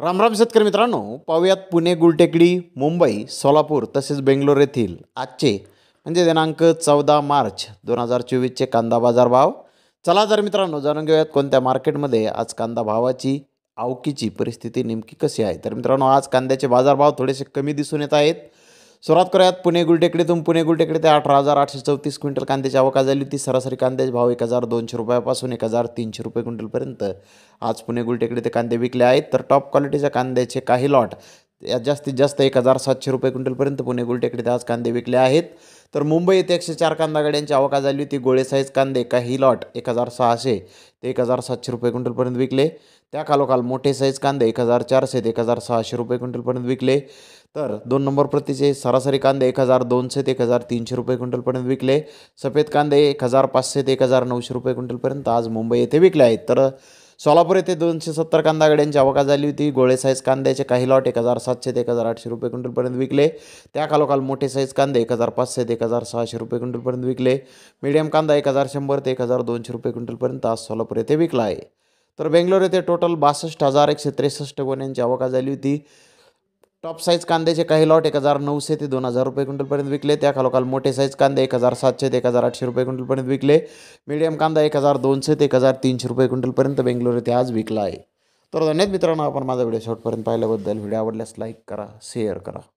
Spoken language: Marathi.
रामराम शेतकरी मित्रांनो पाहूयात पुणे गुलटेकडी मुंबई सोलापूर तसेच बेंगलोर येथील आजचे म्हणजे दिनांक चौदा मार्च दोन हजार चोवीसचे कांदा बाजार भाव चला जर मित्रांनो जाणून घेऊयात कोणत्या मार्केटमध्ये आज कांदा भावाची आवकीची परिस्थिती नेमकी कशी आहे तर मित्रांनो आज कांद्याचे बाजारभाव थोडेसे कमी दिसून येत आहेत सुरुवात करूयात पुणे गुलटेकडीतून पुणे गुलटेकडे ते अठरा हजार आठशे चौतीस क्विंटल कांद्याची आवका झाली होती सरासरी कांद्याचे भाव एक हजार दोनशे रुपयापासून एक हजार तीनशे रुपये क्विंटलपर्यंत आज पुणे गुलटेकडे ते कांदे विकले आहेत तर टॉप क्वालिटीच्या कांद्याचे काही लॉट या जास्तीत जास्त एक हजार सातशे रुपये क्विंटलपर्यंत पुणे गुलटेकडे आज कांदे विकले आहेत तर मुंबई येथे एकशे चार कांदा गाड्यांची आवका झाली होती गोळे साईज कांदे काही लॉट एक हजार सहाशे ते एक हजार सातशे रुपये क्विंटलपर्यंत विकले त्या खालोखाल मोठे साईज कांदे एक हजार चारशे ते एक हजार सहाशे रुपये क्विंटलपर्यंत विकले तर दोन नंबर प्रतीचे सरासरी कांदे एक हजार दोनशे ते एक हजार तीनशे रुपये क्विंटलपर्यंत विकले सफेद कांदे एक हजार पाचशे ते एक हजार नऊशे रुपये क्विंटलपर्यंत आज मुंबई येथे विकले आहेत तर सोलापूर येथे दोनशे सत्तर कांदा गाड्यांची आवका झाली होती गोळे साईज कांद्याचे काही लॉट एक हजार सातशे ते एक हजार आठशे रुपये क्विंटलपर्यंत विकले त्याखालोखाल मोठे साईज कांदे एक हजार पाचशे ते एक हजार सहाशे रुपये क्विंटलपर्यंत विकले मीडियम कांदा एक हजार शंभर ते एक हजार दोनशे रुपये क्विंटलपर्यंत आज सोलापूर येथे विकला आहे तर बेंगलोर येथे टोटल बासष्ट हजार एकशे त्रेसष्ट गोण्यांची आवका झाली होती टॉप साईज कांद्याचे काही लॉट एक हजार नऊशे ते दोन हजार रुपये क्विंटलपर्यंत विकले त्या खालोखाल मोठे साईज कांदे एक हजार सातशे ते एक हजार आठशे रुपये क्विंटलपर्यंत विकले मीडियम कांदा एक हजार दोनशे ते एक हजार तीनशे रुपये क्विंटलपर्यंत बेंगलोर येथे आज विकला आहे तर धन्यवाद मित्रांनो आपण माझा व्हिडिओ शॉर्टपर्यंत पाहिल्याबद्दल व्हिडिओ आवडल्यास लाईक करा शेअर करा